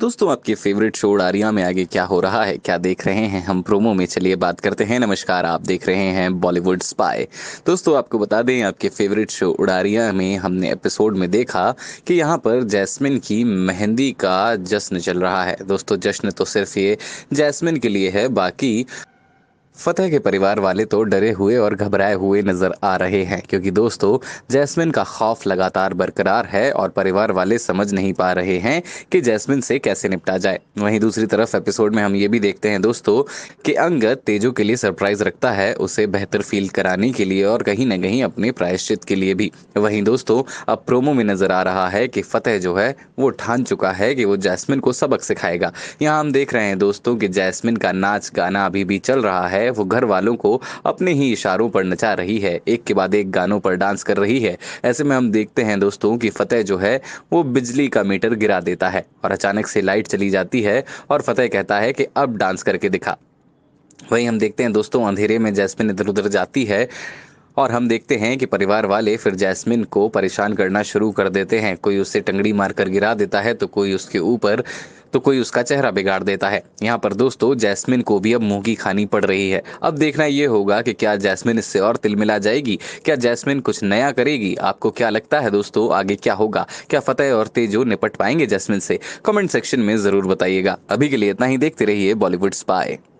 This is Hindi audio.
दोस्तों आपके फेवरेट शो आरिया में आगे क्या हो रहा है क्या देख रहे हैं हम प्रोमो में चलिए बात करते हैं नमस्कार आप देख रहे हैं बॉलीवुड स्पाई दोस्तों आपको बता दें आपके फेवरेट शो उड़ारिया में हमने एपिसोड में देखा कि यहाँ पर जैस्मिन की मेहंदी का जश्न चल रहा है दोस्तों जश्न तो सिर्फ ये जैस्मिन के लिए है बाकी फतेह के परिवार वाले तो डरे हुए और घबराए हुए नजर आ रहे हैं क्योंकि दोस्तों जैस्मिन का खौफ लगातार बरकरार है और परिवार वाले समझ नहीं पा रहे हैं कि जैस्मिन से कैसे निपटा जाए वहीं दूसरी तरफ एपिसोड में हम ये भी देखते हैं दोस्तों कि अंगद तेजो के लिए सरप्राइज रखता है उसे बेहतर फील कराने के लिए और कहीं ना कहीं अपने प्रायश्चित के लिए भी वहीं दोस्तों अब प्रोमो में नजर आ रहा है कि फतेह जो है वो ठान चुका है कि वो जैस्मिन को सबक सिखाएगा यहाँ हम देख रहे हैं दोस्तों कि जैस्मिन का नाच गाना अभी भी चल रहा है है वो घर वालों को अपने ही इशारों पर नचा रही है एक के बाद एक गानों पर डांस कर रही है ऐसे में हम देखते हैं दोस्तों कि फतेह जो है वो बिजली का मीटर गिरा देता है और अचानक से लाइट चली जाती है और फतेह कहता है कि अब डांस करके दिखा वहीं हम देखते हैं दोस्तों अंधेरे में जैस्मिन इधर उधर जाती है और हम देखते हैं कि परिवार वाले फिर जैस्मिन को परेशान करना शुरू कर देते हैं कोई उससे टंगड़ी मारकर गिरा देता है तो कोई उसके ऊपर तो कोई उसका चेहरा बिगाड़ देता है यहाँ पर दोस्तों जैस्मिन को भी अब मुंह की खानी पड़ रही है अब देखना यह होगा कि क्या जैस्मिन इससे और तिल मिला जाएगी क्या जैस्मिन कुछ नया करेगी आपको क्या लगता है दोस्तों आगे क्या होगा क्या फतेह और तेजो निपट पाएंगे जैस्मिन से कमेंट सेक्शन में जरूर बताइएगा अभी के लिए इतना ही देखते रहिए बॉलीवुड स्पाई